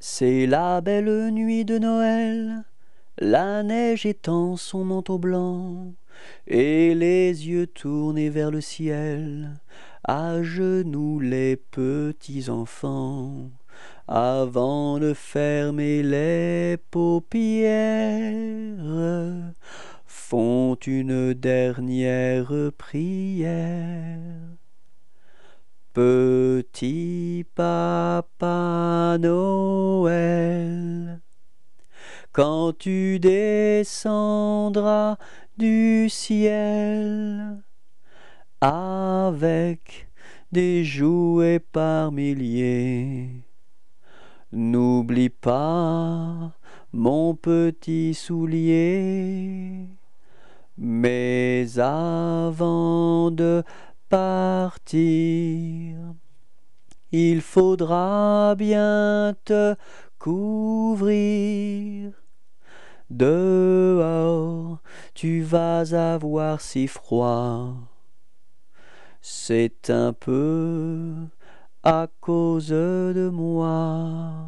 C'est la belle nuit de Noël, la neige étend son manteau blanc, et les yeux tournés vers le ciel, à genoux les petits enfants, avant de fermer les paupières, font une dernière prière. Petit papa Noël, quand tu descendras du ciel avec des jouets par milliers, n'oublie pas mon petit soulier. Mais avant de partir. Il faudra bien te couvrir. Dehors, tu vas avoir si froid. C'est un peu à cause de moi.